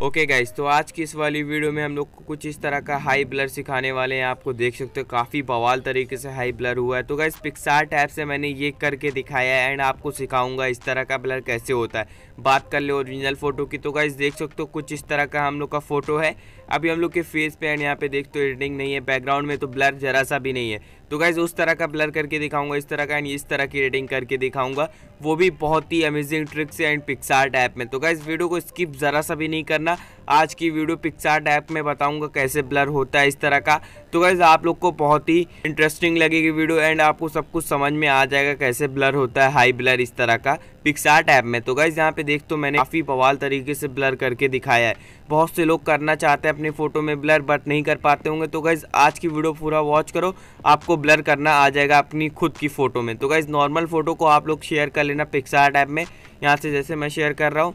okay okay guys तो आज की इस वाली वीडियो में हम लोग को कुछ इस तरह का हाई ब्लर सिखाने वाले हैं आपको देख सकते हो काफ़ी बवाल तरीके से हाई ब्लर हुआ है तो गाइज पिक्सार टैप से मैंने ये करके दिखाया है एंड आपको सिखाऊंगा इस तरह का ब्लर कैसे होता है बात कर ले ओरिजिनल फ़ोटो की तो गाइज देख सकते हो कुछ इस तरह का हम लोग का फ़ोटो है अभी हम लोग के फेस पे एंड यहाँ पे देख तो एडिटिंग नहीं है बैकग्राउंड में तो ब्लर जरा सा भी नहीं है तो गाइज उस तरह का ब्लर करके दिखाऊंगा इस तरह का एंड इस तरह की रेडिंग करके दिखाऊंगा वो भी बहुत ही amazing tricks and PicsArt tap में तो गाइज वीडियो को स्किप ज़रा सा भी नहीं करना आज की वीडियो पिक्सार टैप में बताऊंगा कैसे ब्लर होता है इस तरह का तो गाइज़ आप लोग को बहुत ही इंटरेस्टिंग लगेगी वीडियो एंड आपको सब कुछ समझ में आ जाएगा कैसे ब्लर होता है हाई ब्लर इस तरह का पिक्सार्ट ऐप में तो गाइज़ यहाँ पे देख तो मैंने काफ़ी बवाल तरीके से ब्लर करके दिखाया है बहुत से लोग करना चाहते हैं अपने फ़ोटो में ब्लर बट नहीं कर पाते होंगे तो गाइज़ आज की वीडियो पूरा वॉच करो आपको ब्लर करना आ जाएगा अपनी खुद की फ़ोटो में तो गाइज़ नॉर्मल फ़ोटो को आप लोग शेयर कर लेना पिक्सार्ट ऐप में यहाँ से जैसे मैं शेयर कर रहा हूँ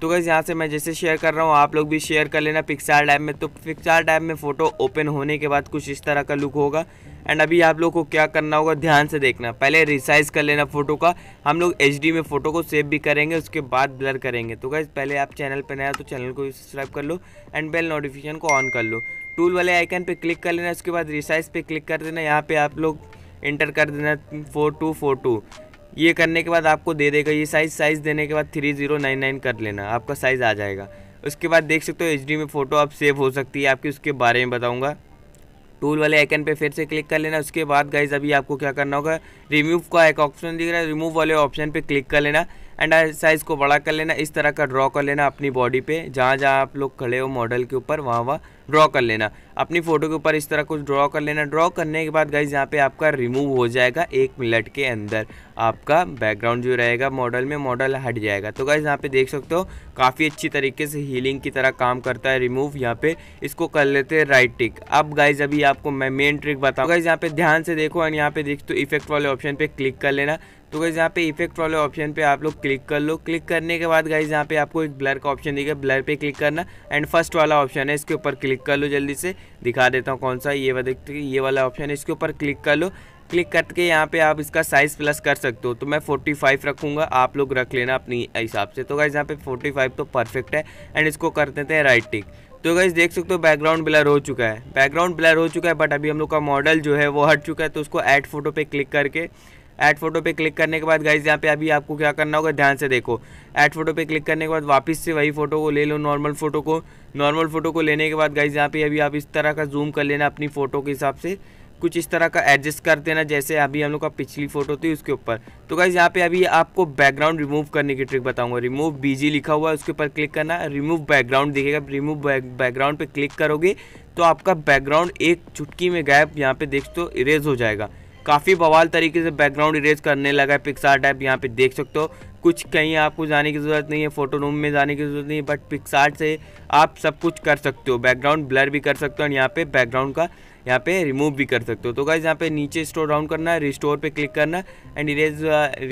तो गैस यहाँ से मैं जैसे शेयर कर रहा हूँ आप लोग भी शेयर कर लेना पिक्सार टाइप में तो पिक्सार टाइप में फ़ोटो ओपन होने के बाद कुछ इस तरह का लुक होगा एंड अभी आप लोग को क्या करना होगा ध्यान से देखना पहले रिसाइज कर लेना फ़ोटो का हम लोग एच में फ़ोटो को सेव भी करेंगे उसके बाद ब्लर करेंगे तो गैस पहले आप चैनल पर नया तो चैनल को सब्सक्राइब कर लो एंड बेल नोटिफिकेशन को ऑन कर लो टूल वाले आइकन पर क्लिक कर लेना उसके बाद रिसाइज पर क्लिक कर देना यहाँ पर आप लोग इंटर कर देना फोर टू फोर टू ये करने के बाद आपको दे देगा ये साइज़ साइज़ देने के बाद थ्री ज़ीरो नाइन नाइन कर लेना आपका साइज़ आ जाएगा उसके बाद देख सकते हो एच में फ़ोटो आप सेव हो सकती है आपकी उसके बारे में बताऊँगा टूल वाले आइकन पे फिर से क्लिक कर लेना उसके बाद गाइज अभी आपको क्या करना होगा रिमूव का एक ऑप्शन दिख रहा है रिमूव वाले ऑप्शन पे क्लिक कर लेना एंड साइज़ को बड़ा कर लेना इस तरह का ड्रॉ कर लेना अपनी बॉडी पे जहाँ जहाँ आप लोग खड़े हो मॉडल के ऊपर वहाँ वहाँ ड्रॉ कर लेना अपनी फ़ोटो के ऊपर इस तरह कुछ ड्रॉ कर लेना ड्रॉ करने के बाद गाइज यहाँ पे आपका रिमूव हो जाएगा एक मिनट के अंदर आपका बैकग्राउंड जो रहेगा मॉडल में मॉडल हट जाएगा तो गाइज यहाँ पे देख सकते हो काफ़ी अच्छी तरीके से हीलिंग की तरह काम करता है रिमूव यहाँ पे इसको कर लेते हैं राइट टिक अब गाइज अभी आपको मैं मेन ट्रिक बताऊँ गाइज यहाँ पे ध्यान से देखो एंड यहाँ पे देख तो इफेक्ट वाले ऑप्शन पे क्लिक कर लेना तो गाइज़ यहाँ पे इफेक्ट वाले ऑप्शन पे आप लोग क्लिक कर लो क्लिक करने के बाद गाइज़ यहाँ पे आपको एक ब्लर का ऑप्शन दिखेगा ब्लर पे क्लिक करना एंड फर्स्ट वाला ऑप्शन है इसके ऊपर क्लिक कर लो जल्दी से दिखा देता हूँ कौन सा ये वाला ये वाला ऑप्शन है इसके ऊपर क्लिक कर लो क्लिक करके यहाँ पे आप इसका साइज़ प्लस कर सकते हो तो मैं 45 रखूँगा आप लोग रख लेना अपनी हिसाब से तो गाइज़ यहाँ पे 45 तो परफेक्ट है एंड इसको कर देते हैं राइट टिक तो गाइज देख सकते हो बैकग्राउंड ब्लर हो चुका है बैकग्राउंड ब्लर हो चुका है बट अभी हम लोग का मॉडल जो है वो हट चुका है तो उसको एड फोटो पर क्लिक करके ऐड फोटो पे क्लिक करने के बाद गाइज यहाँ पे अभी आपको क्या करना होगा ध्यान से देखो ऐड फोटो पे क्लिक करने के बाद वापस से वही फोटो को ले लो नॉर्मल फोटो को नॉर्मल फोटो को लेने के बाद गाइज यहाँ पे अभी आप इस तरह का जूम कर लेना अपनी फ़ोटो के हिसाब से कुछ इस तरह का एडजस्ट कर देना जैसे अभी हम लोग का पिछली फोटो थी उसके ऊपर तो गाइज यहाँ पे अभी आपको बैकग्राउंड रिमूव करने की ट्रिक बताऊंगा रिमूव बीजी लिखा हुआ है उसके ऊपर क्लिक करना रिमूव बैकग्राउंड दिखेगा रिमूव बैकग्राउंड पे क्लिक करोगे तो आपका बैकग्राउंड एक चुटकी में गायब यहाँ पे देख तो इरेज हो जाएगा काफ़ी बवाल तरीके से बैकग्राउंड इरेज करने लगा है पिक्सार टाइप यहाँ पे देख सकते हो कुछ कहीं आपको जाने की ज़रूरत नहीं है फ़ोटो रूम में जाने की ज़रूरत नहीं है बट पिक्सार से आप सब कुछ कर सकते हो बैकग्राउंड ब्लर भी कर सकते हो और यहाँ पे बैकग्राउंड का यहाँ पे रिमूव भी कर सकते हो तो गाइज यहाँ पे नीचे स्टोर डाउन करना है रिस्टोर पे क्लिक करना एंड इरेज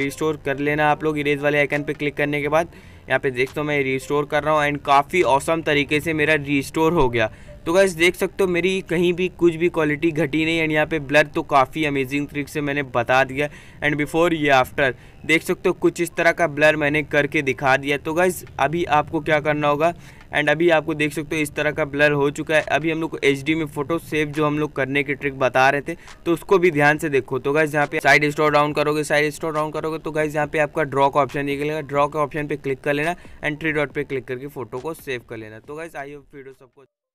रिस्टोर कर लेना आप लोग इरेज वाले आइकन पे क्लिक करने के बाद यहाँ पे देख तो मैं रिस्टोर कर रहा हूँ एंड काफ़ी औसम तरीके से मेरा रिस्टोर हो गया तो गैस देख सकते हो मेरी कहीं भी कुछ भी क्वालिटी घटी नहीं एंड यहाँ पे ब्लर तो काफ़ी अमेजिंग तरीके से मैंने बता दिया एंड बिफोर ये आफ्टर देख सकते हो कुछ इस तरह का ब्लर मैंने करके दिखा दिया तो गैस अभी आपको क्या करना होगा एंड अभी आपको देख सकते हो इस तरह का ब्लर हो चुका है अभी हम लोग को एच में फोटो सेव जो हम लोग करने की ट्रिक बता रहे थे तो उसको भी ध्यान से देखो तो गाइज यहाँ पे साइड स्टोर डाउन करोगे साइड स्टोर डाउन करोगे तो गाइज यहाँ पे आपका ड्रॉ का ऑप्शन निकलेगा ड्रॉ के ऑप्शन पे क्लिक कर लेना एंट्री डॉट पे क्लिक करके फोटो को सेव कर लेना तो गाइज आई होप वीडियो सबको